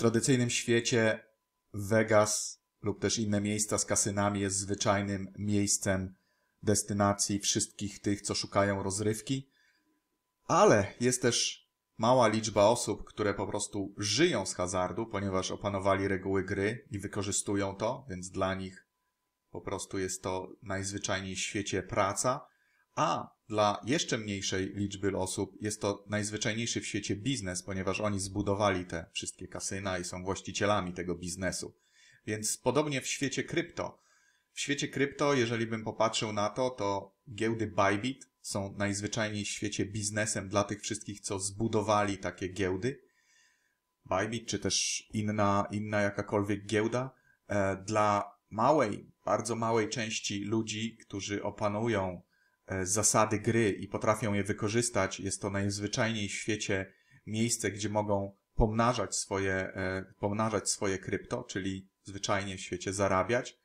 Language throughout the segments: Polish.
tradycyjnym świecie Vegas lub też inne miejsca z kasynami jest zwyczajnym miejscem destynacji wszystkich tych, co szukają rozrywki, ale jest też mała liczba osób, które po prostu żyją z hazardu, ponieważ opanowali reguły gry i wykorzystują to, więc dla nich po prostu jest to najzwyczajniej w świecie praca. A dla jeszcze mniejszej liczby osób jest to najzwyczajniejszy w świecie biznes, ponieważ oni zbudowali te wszystkie kasyna i są właścicielami tego biznesu. Więc podobnie w świecie krypto. W świecie krypto, jeżeli bym popatrzył na to, to giełdy Bybit są najzwyczajniej w świecie biznesem dla tych wszystkich, co zbudowali takie giełdy. Bybit, czy też inna, inna jakakolwiek giełda, e, dla małej, bardzo małej części ludzi, którzy opanują E, zasady gry i potrafią je wykorzystać. Jest to najzwyczajniej w świecie miejsce, gdzie mogą pomnażać swoje, e, pomnażać swoje krypto, czyli zwyczajnie w świecie zarabiać.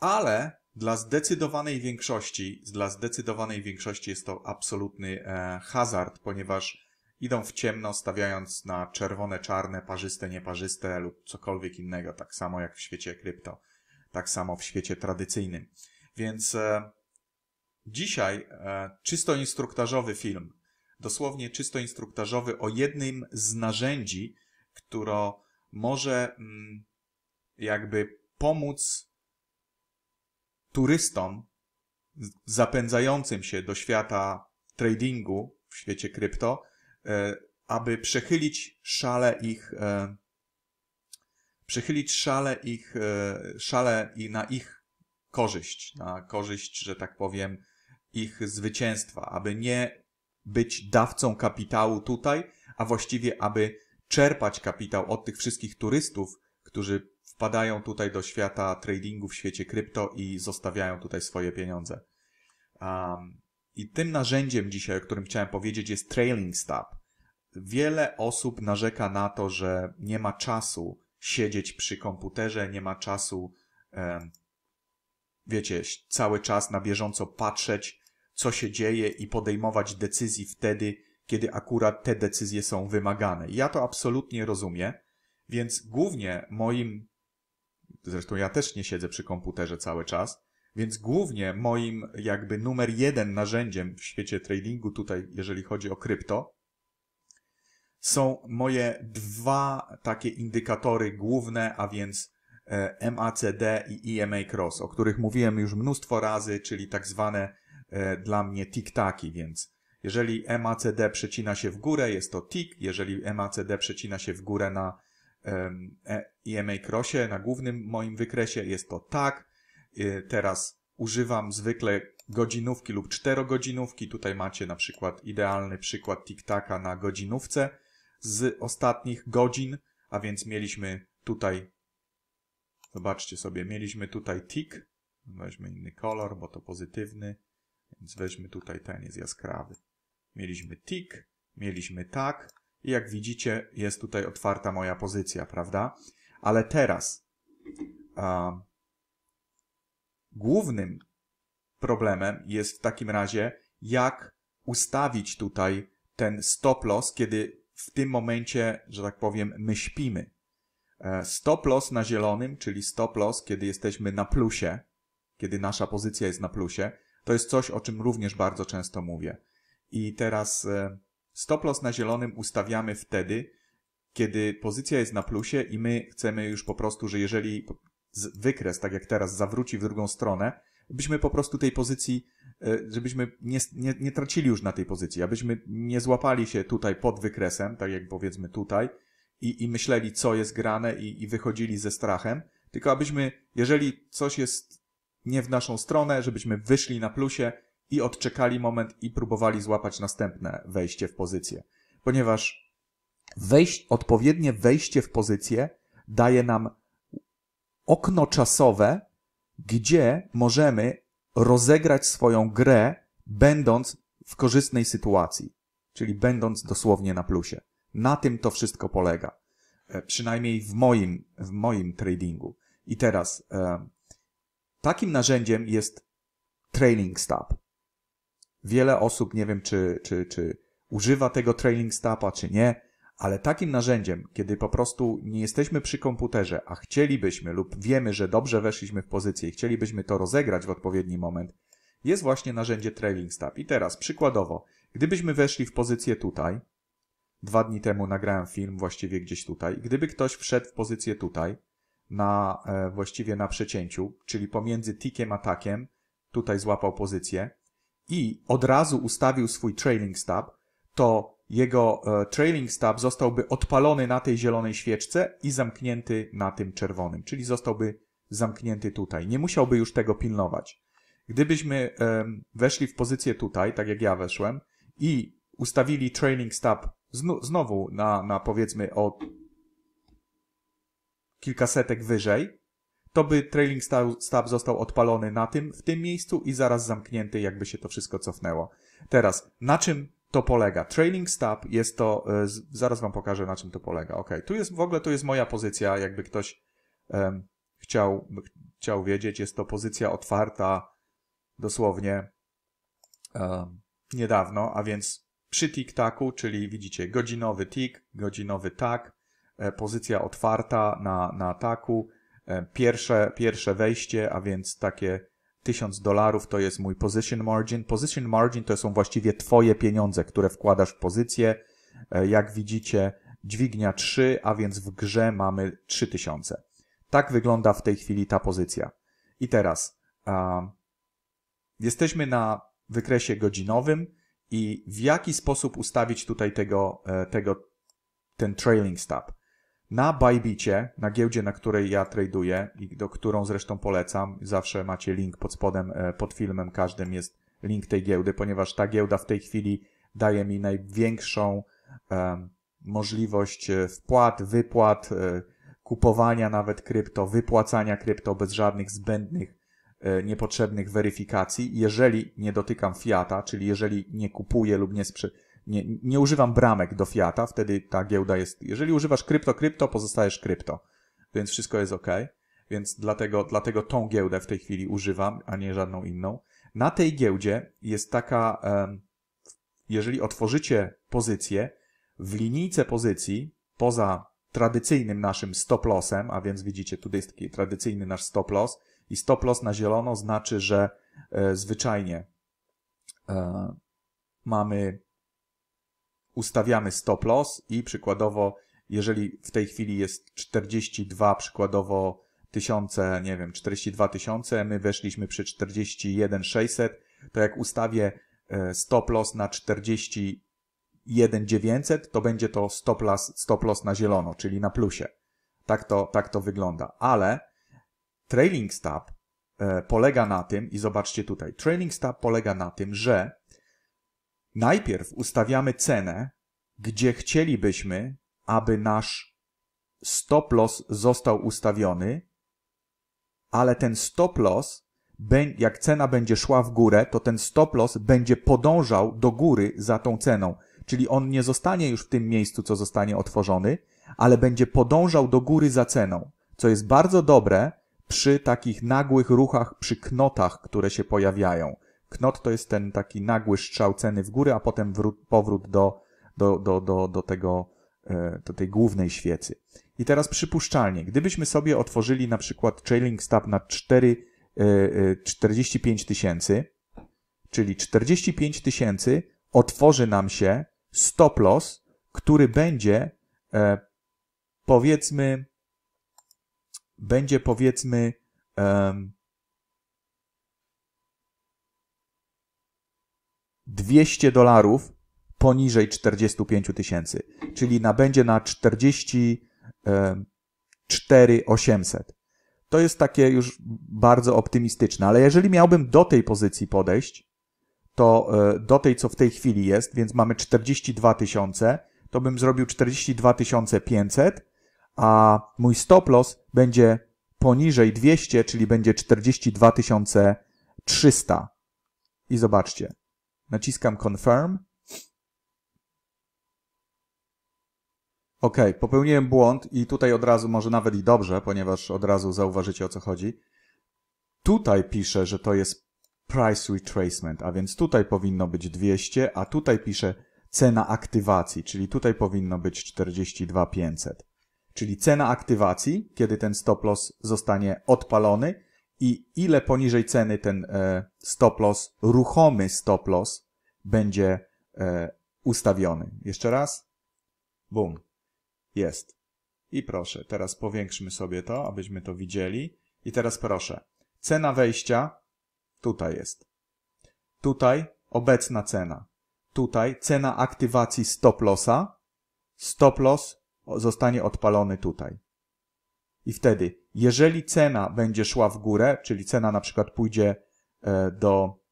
Ale dla zdecydowanej większości, dla zdecydowanej większości jest to absolutny e, hazard, ponieważ idą w ciemno, stawiając na czerwone, czarne, parzyste, nieparzyste lub cokolwiek innego, tak samo jak w świecie krypto, tak samo w świecie tradycyjnym. Więc Dzisiaj e, czysto instruktażowy film, dosłownie czysto instruktażowy o jednym z narzędzi, które może mm, jakby pomóc turystom zapędzającym się do świata tradingu w świecie krypto, e, aby przechylić szale ich e, przechylić szale ich szale i na ich korzyść, na korzyść, że tak powiem, ich zwycięstwa, aby nie być dawcą kapitału tutaj, a właściwie aby czerpać kapitał od tych wszystkich turystów, którzy wpadają tutaj do świata tradingu w świecie krypto i zostawiają tutaj swoje pieniądze. Um, I tym narzędziem dzisiaj, o którym chciałem powiedzieć, jest Trailing Stop. Wiele osób narzeka na to, że nie ma czasu siedzieć przy komputerze, nie ma czasu, um, wiecie, cały czas na bieżąco patrzeć co się dzieje i podejmować decyzji wtedy, kiedy akurat te decyzje są wymagane. Ja to absolutnie rozumiem, więc głównie moim, zresztą ja też nie siedzę przy komputerze cały czas, więc głównie moim jakby numer jeden narzędziem w świecie tradingu tutaj, jeżeli chodzi o krypto, są moje dwa takie indykatory główne, a więc e, MACD i EMA Cross, o których mówiłem już mnóstwo razy, czyli tak zwane E, dla mnie tiktaki, więc jeżeli MACD przecina się w górę, jest to tik, jeżeli MACD przecina się w górę na EMA e, crossie, na głównym moim wykresie, jest to tak. E, teraz używam zwykle godzinówki lub czterogodzinówki. Tutaj macie na przykład idealny przykład tiktaka na godzinówce z ostatnich godzin, a więc mieliśmy tutaj, zobaczcie sobie, mieliśmy tutaj tik, weźmy inny kolor, bo to pozytywny, więc weźmy tutaj ten, jest jaskrawy. Mieliśmy tik, mieliśmy tak i jak widzicie jest tutaj otwarta moja pozycja, prawda? Ale teraz a, głównym problemem jest w takim razie jak ustawić tutaj ten stop loss, kiedy w tym momencie, że tak powiem, my śpimy. E, stop loss na zielonym, czyli stop loss, kiedy jesteśmy na plusie, kiedy nasza pozycja jest na plusie, to jest coś, o czym również bardzo często mówię. I teraz e, stop loss na zielonym ustawiamy wtedy, kiedy pozycja jest na plusie i my chcemy już po prostu, że jeżeli wykres, tak jak teraz, zawróci w drugą stronę, byśmy po prostu tej pozycji, e, żebyśmy nie, nie, nie, tracili już na tej pozycji, abyśmy nie złapali się tutaj pod wykresem, tak jak powiedzmy tutaj, i, i myśleli, co jest grane i, i wychodzili ze strachem, tylko abyśmy, jeżeli coś jest nie w naszą stronę, żebyśmy wyszli na plusie i odczekali moment i próbowali złapać następne wejście w pozycję. Ponieważ wejść, odpowiednie wejście w pozycję daje nam okno czasowe, gdzie możemy rozegrać swoją grę, będąc w korzystnej sytuacji, czyli będąc dosłownie na plusie. Na tym to wszystko polega. E, przynajmniej w moim, w moim tradingu. I teraz, e, Takim narzędziem jest Trailing stop. Wiele osób, nie wiem czy, czy, czy używa tego Trailing stopa czy nie, ale takim narzędziem, kiedy po prostu nie jesteśmy przy komputerze, a chcielibyśmy lub wiemy, że dobrze weszliśmy w pozycję i chcielibyśmy to rozegrać w odpowiedni moment, jest właśnie narzędzie Trailing stop. I teraz przykładowo, gdybyśmy weszli w pozycję tutaj, dwa dni temu nagrałem film właściwie gdzieś tutaj, gdyby ktoś wszedł w pozycję tutaj, na, e, właściwie na przecięciu, czyli pomiędzy tikiem a takiem, tutaj złapał pozycję i od razu ustawił swój trailing stab, to jego e, trailing stab zostałby odpalony na tej zielonej świeczce i zamknięty na tym czerwonym, czyli zostałby zamknięty tutaj. Nie musiałby już tego pilnować. Gdybyśmy weszli w pozycję tutaj, tak jak ja weszłem, i ustawili trailing stab znowu na, na powiedzmy o kilkasetek wyżej, to by trailing stab został odpalony na tym, w tym miejscu i zaraz zamknięty, jakby się to wszystko cofnęło. Teraz, na czym to polega? Trailing stab jest to, e, zaraz wam pokażę na czym to polega. Ok, tu jest, w ogóle to jest moja pozycja, jakby ktoś um, chciał, chciał wiedzieć, jest to pozycja otwarta dosłownie um, niedawno, a więc przy tik-taku, czyli widzicie godzinowy tik, godzinowy tak, E, pozycja otwarta na, na ataku, e, pierwsze, pierwsze wejście, a więc takie 1000 dolarów to jest mój position margin. Position margin to są właściwie Twoje pieniądze, które wkładasz w pozycję. E, jak widzicie, dźwignia 3, a więc w grze mamy 3000. Tak wygląda w tej chwili ta pozycja. I teraz a, jesteśmy na wykresie godzinowym i w jaki sposób ustawić tutaj tego, tego ten trailing stop. Na Buybicie, na giełdzie, na której ja traduję i do którą zresztą polecam, zawsze macie link pod spodem, e, pod filmem każdym jest link tej giełdy, ponieważ ta giełda w tej chwili daje mi największą e, możliwość e, wpłat, wypłat, kupowania nawet krypto, wypłacania krypto bez żadnych zbędnych, niepotrzebnych weryfikacji. Jeżeli nie dotykam fiata, czyli jeżeli nie kupuję lub nie, sprzedaję nie, nie używam bramek do fiata, wtedy ta giełda jest. Jeżeli używasz krypto, krypto, pozostajesz krypto, więc wszystko jest ok. Więc dlatego, dlatego tą giełdę w tej chwili używam, a nie żadną inną. Na tej giełdzie jest taka, jeżeli otworzycie pozycję, w linijce pozycji, poza tradycyjnym naszym stop lossem, a więc widzicie, tutaj jest taki tradycyjny nasz stop loss i stop loss na zielono znaczy, że e, zwyczajnie e, mamy ustawiamy stop loss i przykładowo, jeżeli w tej chwili jest 42 przykładowo tysiące, nie wiem, 42 tysiące, my weszliśmy przy 41 600, to jak ustawię e, stop loss na 41 900, to będzie to stop loss, stop loss na zielono, czyli na plusie. Tak to, tak to wygląda. Ale trailing stop e, polega na tym, i zobaczcie tutaj, trailing stop polega na tym, że Najpierw ustawiamy cenę, gdzie chcielibyśmy, aby nasz stop loss został ustawiony, ale ten stop loss, jak cena będzie szła w górę, to ten stop loss będzie podążał do góry za tą ceną. Czyli on nie zostanie już w tym miejscu, co zostanie otworzony, ale będzie podążał do góry za ceną, co jest bardzo dobre przy takich nagłych ruchach, przy knotach, które się pojawiają. Knot to jest ten taki nagły strzał ceny w górę, a potem powrót do, do, do, do, do, tego, e, do tej głównej świecy. I teraz przypuszczalnie, gdybyśmy sobie otworzyli na przykład trailing stop na 4, 45 e, e, tysięcy, czyli 45 tysięcy otworzy nam się stop loss, który będzie powiedzmy będzie powiedzmy e, 200 dolarów poniżej 45 tysięcy, czyli nabędzie na 44 800. E, to jest takie już bardzo optymistyczne, ale jeżeli miałbym do tej pozycji podejść, to e, do tej, co w tej chwili jest, więc mamy 42 tysiące, to bym zrobił 42 500, a mój stop loss będzie poniżej 200, czyli będzie 42 300. I zobaczcie, Naciskam confirm. Ok, popełniłem błąd i tutaj od razu, może nawet i dobrze, ponieważ od razu zauważycie o co chodzi. Tutaj piszę, że to jest price retracement, a więc tutaj powinno być 200, a tutaj piszę cena aktywacji, czyli tutaj powinno być 42500. Czyli cena aktywacji, kiedy ten stop loss zostanie odpalony i ile poniżej ceny ten e, stop loss, ruchomy stop loss będzie e, ustawiony. Jeszcze raz. Bum. Jest. I proszę, teraz powiększmy sobie to, abyśmy to widzieli. I teraz proszę. Cena wejścia tutaj jest. Tutaj obecna cena. Tutaj cena aktywacji stop lossa. Stop loss zostanie odpalony tutaj. I wtedy, jeżeli cena będzie szła w górę, czyli cena na przykład pójdzie e, do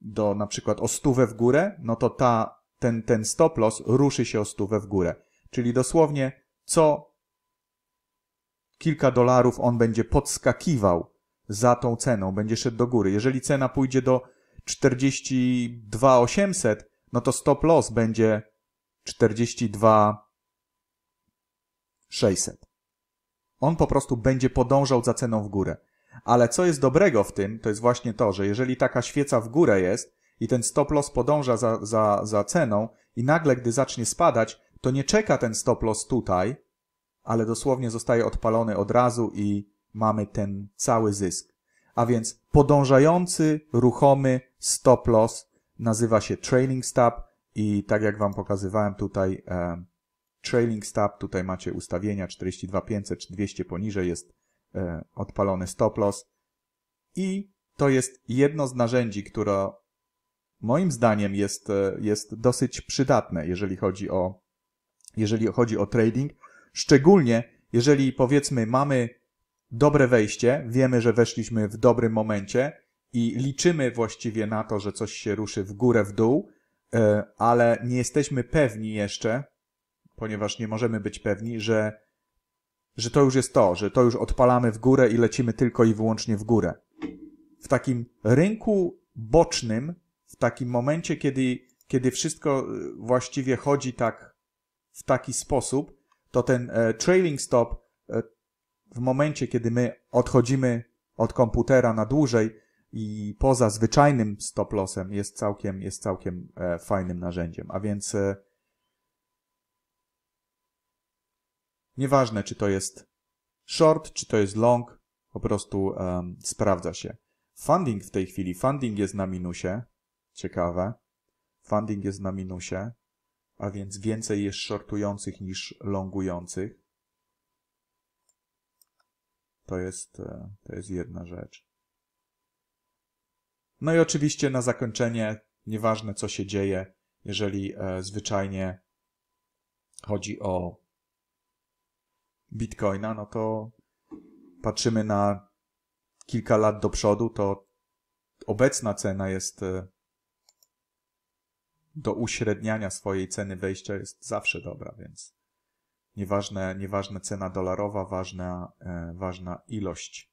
do na przykład o stówę w górę, no to ta, ten, ten stop loss ruszy się o stówę w górę. Czyli dosłownie co kilka dolarów on będzie podskakiwał za tą ceną, będzie szedł do góry. Jeżeli cena pójdzie do 42 800, no to stop loss będzie 42 600. On po prostu będzie podążał za ceną w górę. Ale co jest dobrego w tym, to jest właśnie to, że jeżeli taka świeca w górę jest i ten stop loss podąża za, za, za ceną i nagle, gdy zacznie spadać, to nie czeka ten stop loss tutaj, ale dosłownie zostaje odpalony od razu i mamy ten cały zysk. A więc podążający, ruchomy stop loss nazywa się trailing stop i tak jak Wam pokazywałem tutaj, e, trailing stop, tutaj macie ustawienia 42500 czy 200 poniżej jest E, odpalony stop loss. I to jest jedno z narzędzi, które moim zdaniem jest, e, jest dosyć przydatne, jeżeli chodzi o, jeżeli chodzi o trading. Szczególnie jeżeli powiedzmy mamy dobre wejście, wiemy, że weszliśmy w dobrym momencie i liczymy właściwie na to, że coś się ruszy w górę, w dół, e, ale nie jesteśmy pewni jeszcze, ponieważ nie możemy być pewni, że że to już jest to, że to już odpalamy w górę i lecimy tylko i wyłącznie w górę. W takim rynku bocznym, w takim momencie, kiedy, kiedy wszystko y, właściwie chodzi tak w taki sposób, to ten e, trailing stop e, w momencie, kiedy my odchodzimy od komputera na dłużej i poza zwyczajnym stop lossem jest całkiem, jest całkiem e, fajnym narzędziem. A więc e, Nieważne, czy to jest short, czy to jest long, po prostu um, sprawdza się. Funding w tej chwili, funding jest na minusie. Ciekawe. Funding jest na minusie, a więc więcej jest shortujących niż longujących. To jest, e, to jest jedna rzecz. No i oczywiście na zakończenie, nieważne co się dzieje, jeżeli e, zwyczajnie chodzi o Bitcoina, no to patrzymy na kilka lat do przodu, to obecna cena jest e, do uśredniania swojej ceny wejścia jest zawsze dobra, więc nieważne, nieważne cena dolarowa, ważna, e, ważna ilość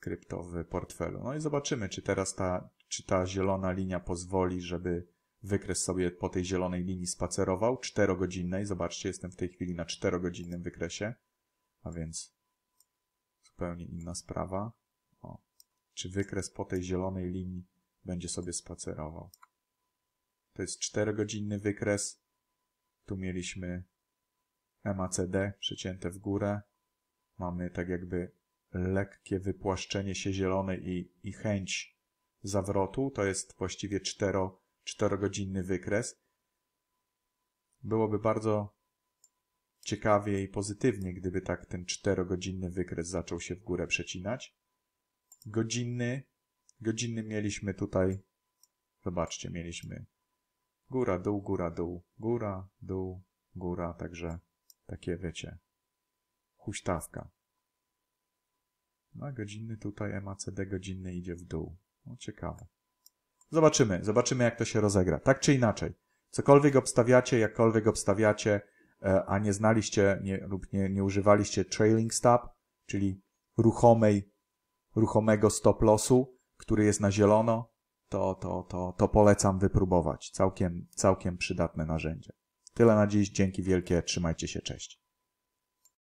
krypto w portfelu. No i zobaczymy, czy teraz ta, czy ta zielona linia pozwoli, żeby wykres sobie po tej zielonej linii spacerował, godzinnej. Zobaczcie, jestem w tej chwili na godzinnym wykresie, a więc zupełnie inna sprawa. O. Czy wykres po tej zielonej linii będzie sobie spacerował? To jest godzinny wykres. Tu mieliśmy MACD przecięte w górę. Mamy tak jakby lekkie wypłaszczenie się zielonej i, i chęć zawrotu. To jest właściwie cztero czterogodzinny wykres, byłoby bardzo ciekawie i pozytywnie, gdyby tak ten czterogodzinny wykres zaczął się w górę przecinać. Godzinny, godzinny mieliśmy tutaj, zobaczcie, mieliśmy góra, dół, góra, dół, góra, dół, góra, także takie wiecie, huśtawka. No a godzinny tutaj MACD godzinny idzie w dół. No ciekawe. Zobaczymy, zobaczymy jak to się rozegra. Tak czy inaczej, cokolwiek obstawiacie, jakkolwiek obstawiacie, e, a nie znaliście nie, lub nie, nie używaliście trailing stop, czyli ruchomej, ruchomego stop losu, który jest na zielono, to, to, to, to polecam wypróbować. Całkiem, całkiem przydatne narzędzie. Tyle na dziś. Dzięki wielkie. Trzymajcie się. Cześć.